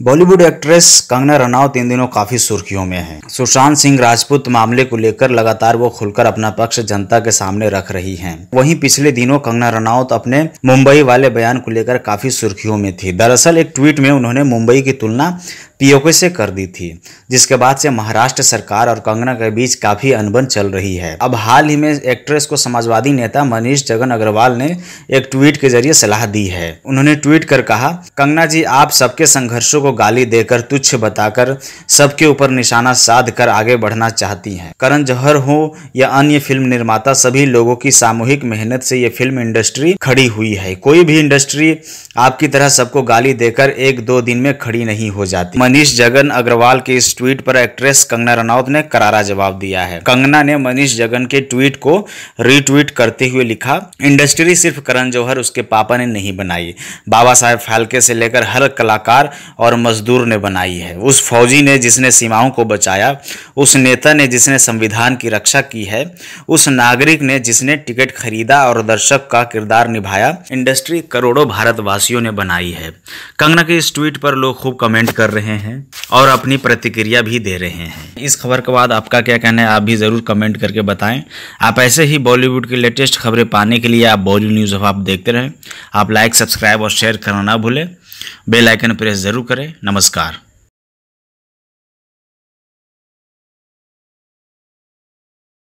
Bollywood actress Kangana Ranaut इन दिनों काफी सुर्खियों में हैं। सुशांत सिंह राजपूत मामले को लेकर लगातार वो खुलकर अपना पक्ष जनता के सामने रख रही हैं। वहीं पिछले दिनों कंगना रनौत अपने मुंबई वाले बयान को लेकर काफी सुर्खियों में थी दरअसल एक ट्वीट में उन्होंने मुंबई की तुलना पीओके से कर दी थी जिसके बाद से महाराष्ट्र सरकार और कंगना के बीच काफी अनबन चल रही है अब हाल ही में एक्ट्रेस को समाजवादी नेता मनीष जगन अग्रवाल ने एक ट्वीट के जरिए सलाह दी है उन्होंने ट्वीट कर कहा कंगना जी आप सबके संघर्षों को गाली देकर तुच्छ बताकर सबके ऊपर निशाना साध कर आगे बढ़ना चाहती हैं करण जौहर हो या अन्य फिल्म निर्माता सभी लोगों की सामूहिक मेहनत से ये फिल्म इंडस्ट्री खड़ी हुई है कोई भी इंडस्ट्री आपकी तरह सबको गाली देकर एक दो दिन में खड़ी नहीं हो जाती मनीष जगन अग्रवाल के इस ट्वीट पर एक्ट्रेस कंगना रनौत ने करारा जवाब दिया है कंगना ने मनीष जगन के ट्वीट को रीट्वीट करते हुए लिखा इंडस्ट्री सिर्फ करण जौहर उसके पापा ने नहीं बनाई बाबा साहेब फालके से लेकर हर कलाकार और और मजदूर ने बनाई है उस फौजी ने जिसने सीमाओं को बचाया उस नेता ने जिसने संविधान की रक्षा की है उस नागरिक ने जिसने टिकट खरीदा और दर्शक का किरदार निभाया इंडस्ट्री करोड़ों भारतवासियों ने बनाई है कंगना के इस ट्वीट पर लोग खूब कमेंट कर रहे हैं और अपनी प्रतिक्रिया भी दे रहे हैं इस खबर के बाद आपका क्या कहना है आप भी ज़रूर कमेंट करके बताएं आप ऐसे ही बॉलीवुड की लेटेस्ट खबरें पाने के लिए आप बॉलीवुड न्यूज़ ऑफ आप देखते रहें आप लाइक सब्सक्राइब और शेयर करना ना भूलें बेलाइकन प्रेस ज़रूर करें नमस्कार